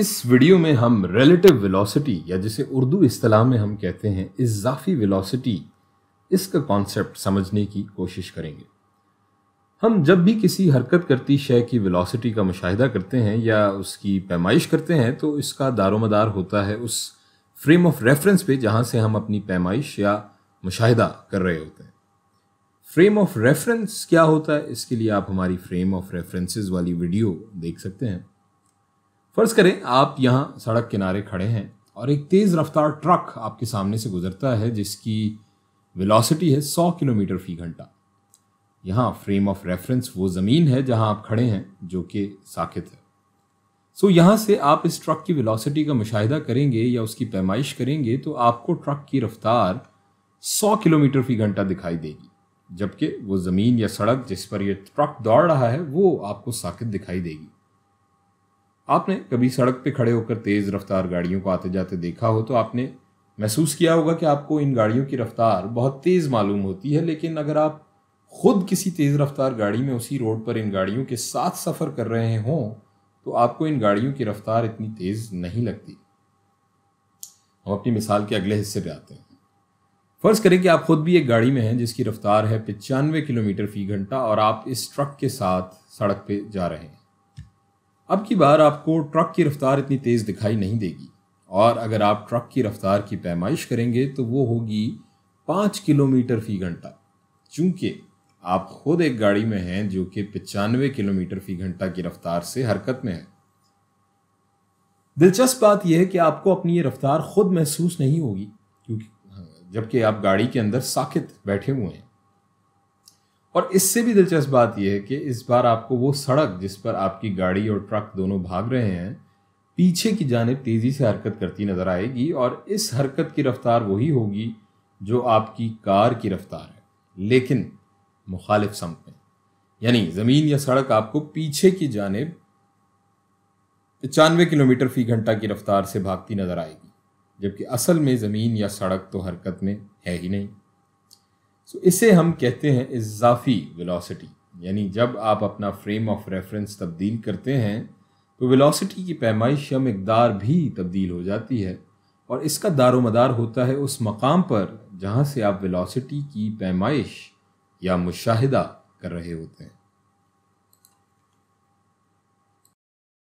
इस वीडियो में हम रिलेटिव वेलोसिटी या जिसे उर्दू असलाह में हम कहते हैं इजाफी वेलोसिटी इसका कॉन्सेप्ट समझने की कोशिश करेंगे हम जब भी किसी हरकत करती शय की वेलोसिटी का मुशाहिदा करते हैं या उसकी पैमाइश करते हैं तो इसका दारोमदार होता है उस फ्रेम ऑफ रेफरेंस पे जहाँ से हम अपनी पैमाइश या मुशाहिदा कर रहे होते हैं फ्रेम ऑफ रेफरेंस क्या होता है इसके लिए आप हमारी फ्रेम ऑफ रेफरेंसेस वाली वीडियो देख सकते हैं फर्ज करें आप यहाँ सड़क किनारे खड़े हैं और एक तेज़ रफ्तार ट्रक आपके सामने से गुजरता है जिसकी वेलोसिटी है 100 किलोमीटर फी घंटा यहाँ फ्रेम ऑफ रेफरेंस वो ज़मीन है जहाँ आप खड़े हैं जो कि साखित है सो यहाँ से आप इस ट्रक की वेलोसिटी का मुशाहिदा करेंगे या उसकी पैमाइश करेंगे तो आपको ट्रक की रफ्तार 100 किलोमीटर फी घंटा दिखाई देगी जबकि वो ज़मीन या सड़क जिस पर यह ट्रक दौड़ रहा है वो आपको साकित दिखाई देगी आपने कभी सड़क पे खड़े होकर तेज़ रफ्तार गाड़ियों को आते जाते देखा हो तो आपने महसूस किया होगा कि आपको इन गाड़ियों की रफ्तार बहुत तेज़ मालूम होती है लेकिन अगर आप खुद किसी तेज़ रफ्तार गाड़ी में उसी रोड पर इन गाड़ियों के साथ सफ़र कर रहे हों तो आपको इन गाड़ियों की रफ्तार इतनी तेज़ नहीं लगती हम अपनी मिसाल के अगले हिस्से पे आते हैं फ़र्ज़ करें कि आप खुद भी एक गाड़ी में हैं जिसकी रफ्तार है पचानवे किलोमीटर फ़ी घंटा और आप इस ट्रक के साथ सड़क पे जा रहे हैं अब की बार आपको ट्रक की रफ्तार इतनी तेज़ दिखाई नहीं देगी और अगर आप ट्रक की रफ्तार की पैमाइश करेंगे तो वो होगी पाँच किलोमीटर फ़ी घंटा चूँकि आप खुद एक गाड़ी में हैं जो कि पचानवे किलोमीटर फ़ी घंटा की रफ्तार से हरकत में है दिलचस्प बात यह है कि आपको अपनी ये रफ्तार खुद महसूस नहीं होगी क्योंकि हाँ, जबकि आप गाड़ी के अंदर साकित बैठे हुए हैं और इससे भी दिलचस्प बात यह है कि इस बार आपको वो सड़क जिस पर आपकी गाड़ी और ट्रक दोनों भाग रहे हैं पीछे की जानब तेज़ी से हरकत करती नज़र आएगी और इस हरकत की रफ्तार वही होगी जो आपकी कार की रफ्तार है लेकिन मुखालिफ समत में यानी ज़मीन या सड़क आपको पीछे की जानब पचानवे किलोमीटर फ़ी घंटा की रफ्तार से भागती नज़र आएगी जबकि असल में ज़मीन या सड़क तो हरकत में है ही नहीं सो इसे हम कहते हैं इजाफी वेलोसिटी यानी जब आप अपना फ्रेम ऑफ रेफरेंस तब्दील करते हैं तो वेलोसिटी की पैमाइश या मकदार भी तब्दील हो जाती है और इसका दारोमदार मदार होता है उस मकाम पर जहाँ से आप वेलोसिटी की पैमाइश या मुशाहिदा कर रहे होते हैं